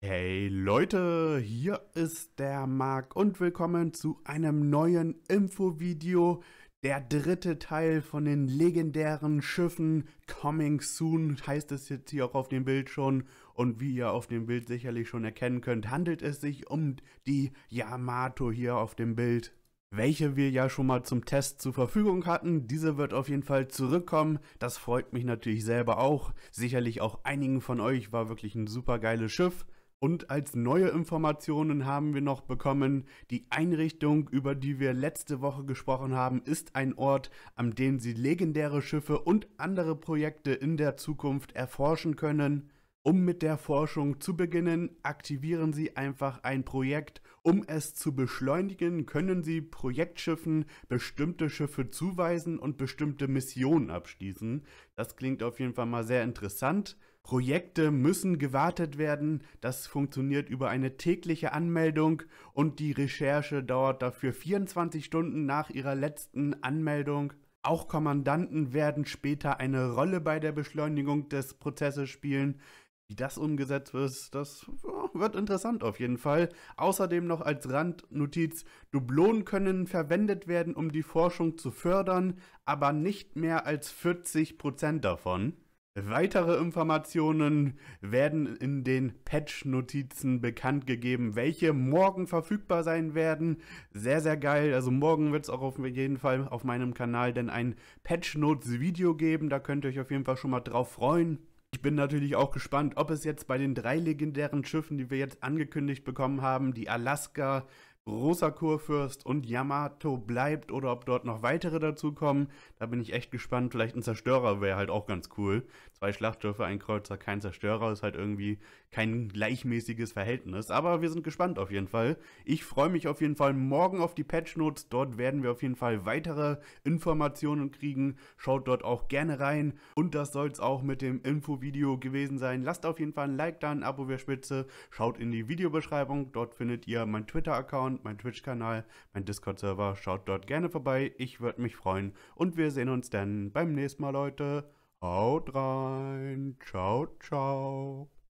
Hey Leute, hier ist der Marc und willkommen zu einem neuen Infovideo. Der dritte Teil von den legendären Schiffen Coming Soon heißt es jetzt hier auch auf dem Bild schon. Und wie ihr auf dem Bild sicherlich schon erkennen könnt, handelt es sich um die Yamato hier auf dem Bild welche wir ja schon mal zum Test zur Verfügung hatten. Diese wird auf jeden Fall zurückkommen. Das freut mich natürlich selber auch. Sicherlich auch einigen von euch war wirklich ein super geiles Schiff. Und als neue Informationen haben wir noch bekommen, die Einrichtung, über die wir letzte Woche gesprochen haben, ist ein Ort, an dem Sie legendäre Schiffe und andere Projekte in der Zukunft erforschen können. Um mit der Forschung zu beginnen, aktivieren Sie einfach ein Projekt. Um es zu beschleunigen, können Sie Projektschiffen bestimmte Schiffe zuweisen und bestimmte Missionen abschließen. Das klingt auf jeden Fall mal sehr interessant. Projekte müssen gewartet werden. Das funktioniert über eine tägliche Anmeldung und die Recherche dauert dafür 24 Stunden nach ihrer letzten Anmeldung. Auch Kommandanten werden später eine Rolle bei der Beschleunigung des Prozesses spielen. Wie das umgesetzt wird, das wird interessant auf jeden Fall. Außerdem noch als Randnotiz, Dublonen können verwendet werden, um die Forschung zu fördern, aber nicht mehr als 40% davon. Weitere Informationen werden in den Patch-Notizen bekannt gegeben, welche morgen verfügbar sein werden. Sehr, sehr geil. Also morgen wird es auch auf jeden Fall auf meinem Kanal denn ein Patch-Notes-Video geben. Da könnt ihr euch auf jeden Fall schon mal drauf freuen. Ich bin natürlich auch gespannt, ob es jetzt bei den drei legendären Schiffen, die wir jetzt angekündigt bekommen haben, die Alaska, großer Kurfürst und Yamato bleibt oder ob dort noch weitere dazukommen. Da bin ich echt gespannt. Vielleicht ein Zerstörer wäre halt auch ganz cool. Zwei Schlachtschiffe, ein Kreuzer, kein Zerstörer ist halt irgendwie kein gleichmäßiges Verhältnis. Aber wir sind gespannt auf jeden Fall. Ich freue mich auf jeden Fall morgen auf die Patch Notes. Dort werden wir auf jeden Fall weitere Informationen kriegen. Schaut dort auch gerne rein. Und das soll es auch mit dem Infovideo gewesen sein. Lasst auf jeden Fall ein Like da, ein Abo wäre spitze. Schaut in die Videobeschreibung. Dort findet ihr meinen Twitter-Account mein Twitch-Kanal, mein Discord-Server. Schaut dort gerne vorbei. Ich würde mich freuen. Und wir sehen uns dann beim nächsten Mal, Leute. Haut rein. Ciao, ciao.